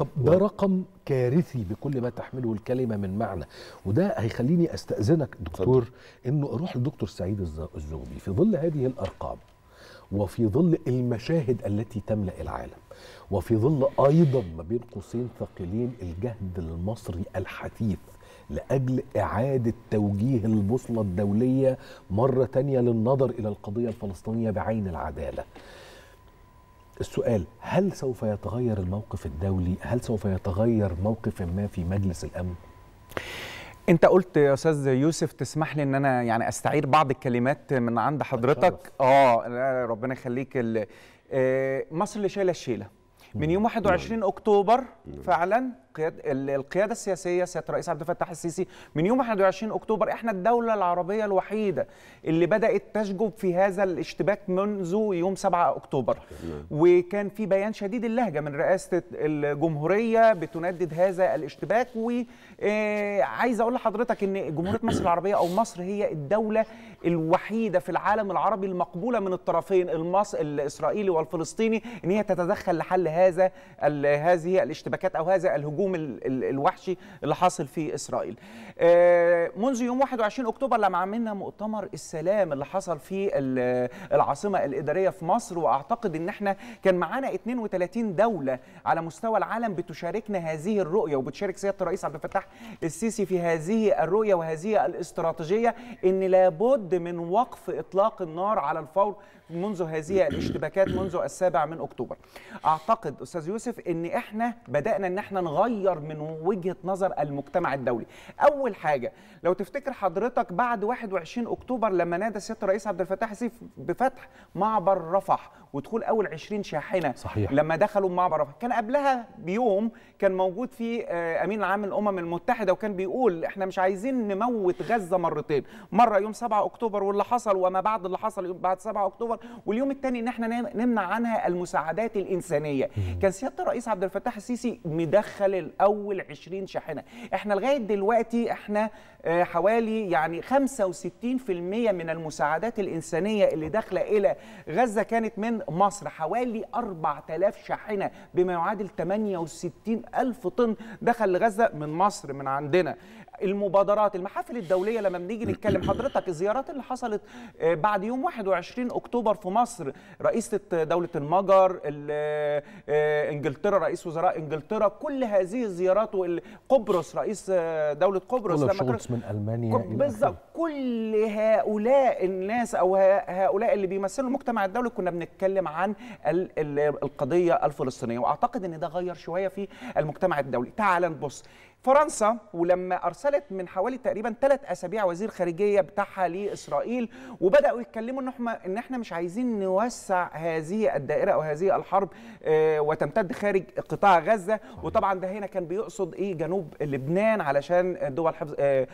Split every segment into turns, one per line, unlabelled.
طب ده رقم كارثي بكل ما تحمله الكلمه من معنى وده هيخليني استاذنك دكتور صدق. انه اروح لدكتور سعيد الزغبي في ظل هذه الارقام وفي ظل المشاهد التي تملا العالم وفي ظل ايضا ما بين قوسين ثقيلين الجهد المصري الحثيث لاجل اعاده توجيه البوصله الدوليه مره تانيه للنظر الى القضيه الفلسطينيه بعين العداله السؤال هل سوف يتغير الموقف الدولي هل سوف يتغير موقف ما في مجلس الأمن انت قلت يا
استاذ يوسف تسمح لي ان انا يعني استعير بعض الكلمات من عند حضرتك اه ربنا يخليك آه، مصر اللي شايله الشيله من يوم 21 اكتوبر فعلا القياده السياسيه سياده الرئيس عبد الفتاح السيسي من يوم 21 اكتوبر احنا الدوله العربيه الوحيده اللي بدات تشجب في هذا الاشتباك منذ يوم 7 اكتوبر نعم. وكان في بيان شديد اللهجه من رئاسه الجمهوريه بتندد هذا الاشتباك وعايز آه، اقول لحضرتك ان جمهوريه مصر العربيه او مصر هي الدوله الوحيده في العالم العربي المقبوله من الطرفين المصر الاسرائيلي والفلسطيني ان هي تتدخل لحل هذا هذه الاشتباكات او هذا الهجوم الهجوم الوحشي اللي حاصل في اسرائيل آه، منذ يوم 21 اكتوبر لما عملنا مؤتمر السلام اللي حصل في العاصمه الاداريه في مصر واعتقد ان احنا كان معانا 32 دوله على مستوى العالم بتشاركنا هذه الرؤيه وبتشارك سياده الرئيس عبد الفتاح السيسي في هذه الرؤيه وهذه الاستراتيجيه ان لابد من وقف اطلاق النار على الفور منذ هذه الاشتباكات منذ السابع من اكتوبر اعتقد استاذ يوسف ان احنا بدانا ان احنا نغير تغير من وجهه نظر المجتمع الدولي اول حاجه لو تفتكر حضرتك بعد 21 اكتوبر لما نادى سياده الرئيس عبد الفتاح السيسي بفتح معبر رفح ودخول اول 20 شاحنه صحيح. لما دخلوا المعبر كان قبلها بيوم كان موجود في آه، امين العام الامم المتحده وكان بيقول احنا مش عايزين نموت غزه مرتين مره يوم 7 اكتوبر واللي حصل وما بعد اللي حصل بعد 7 اكتوبر واليوم الثاني ان احنا نمنع عنها المساعدات الانسانيه كان سياده الرئيس عبد الفتاح السيسي مدخل الاول 20 شاحنه احنا لغايه دلوقتي احنا آه، حوالي يعني 65% من المساعدات الانسانيه اللي داخله الى غزه كانت من مصر حوالي 4000 شاحنه بما يعادل 68000 طن دخل لغزه من مصر من عندنا المبادرات المحافل الدوليه لما بنيجي نتكلم حضرتك الزيارات اللي حصلت آه، بعد يوم 21 اكتوبر في مصر رئيسه دوله المجر آه، انجلترا رئيس وزراء انجلترا كل هذه الزيارات قبرص رئيس آه، دوله قبرص لما كانت
من المانيا
بالظبط كل هؤلاء الناس او هؤلاء اللي بيمثلوا المجتمع الدولي كنا بنتكلم عن القضيه الفلسطينيه واعتقد ان ده غير شويه في المجتمع الدولي تعال نبص فرنسا ولما ارسلت ارسلت من حوالي تقريبا ثلاث اسابيع وزير خارجيه بتاعها لاسرائيل وبداوا يتكلموا ان احنا ان احنا مش عايزين نوسع هذه الدائره او هذه الحرب آه، وتمتد خارج قطاع غزه وطبعا ده هنا كان بيقصد ايه جنوب لبنان علشان دول حفظ آه،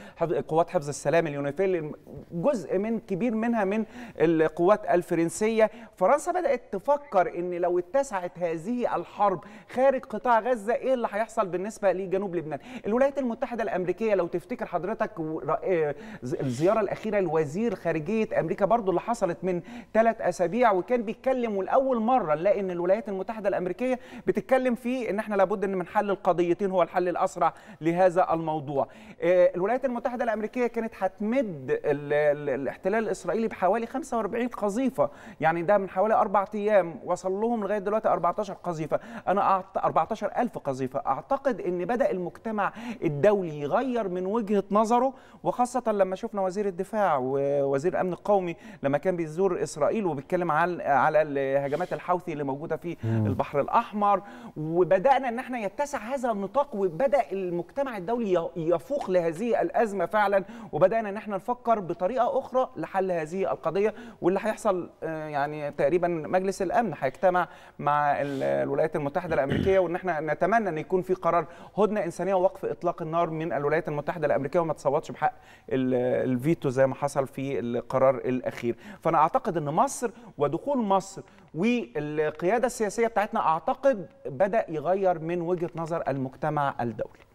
قوات حفظ السلام اليونيفيل جزء من كبير منها من القوات الفرنسيه فرنسا بدات تفكر ان لو اتسعت هذه الحرب خارج قطاع غزه ايه اللي هيحصل بالنسبه لجنوب لبنان الولايات المتحده الامريكيه لو لو تفتكر حضرتك آه، الزياره الاخيره لوزير خارجيه امريكا برضو اللي حصلت من ثلاث اسابيع وكان بيتكلم ولاول مره نلاقي ان الولايات المتحده الامريكيه بتتكلم في ان احنا لابد ان من حل القضيتين هو الحل الاسرع لهذا الموضوع آه، الولايات المتحده الامريكيه كانت هتمد الاحتلال الاسرائيلي بحوالي 45 قذيفه يعني ده من حوالي اربع ايام وصل لهم لغايه دلوقتي 14 قذيفه انا 14000 قذيفه اعتقد ان بدا المجتمع الدولي يغير من وجهه نظره وخاصه لما شفنا وزير الدفاع ووزير الامن القومي لما كان بيزور اسرائيل وبيتكلم عن على الهجمات الحوثي اللي موجوده في البحر الاحمر وبدانا ان احنا يتسع هذا النطاق وبدا المجتمع الدولي يفوق لهذه الازمه فعلا وبدانا ان احنا نفكر بطريقه اخرى لحل هذه القضيه واللي هيحصل آه، يعني تقريبا مجلس الامن هيجتمع مع الولايات المتحده الامريكيه وان احنا نتمنى ان يكون في قرار هدنه انسانيه ووقف اطلاق النار من الولايات المتحده المتحده الامريكيه وما تصوتش بحق الفيتو زي ما حصل في القرار الاخير فانا اعتقد ان مصر ودخول مصر والقياده السياسيه بتاعتنا اعتقد بدا يغير من وجهه نظر المجتمع الدولي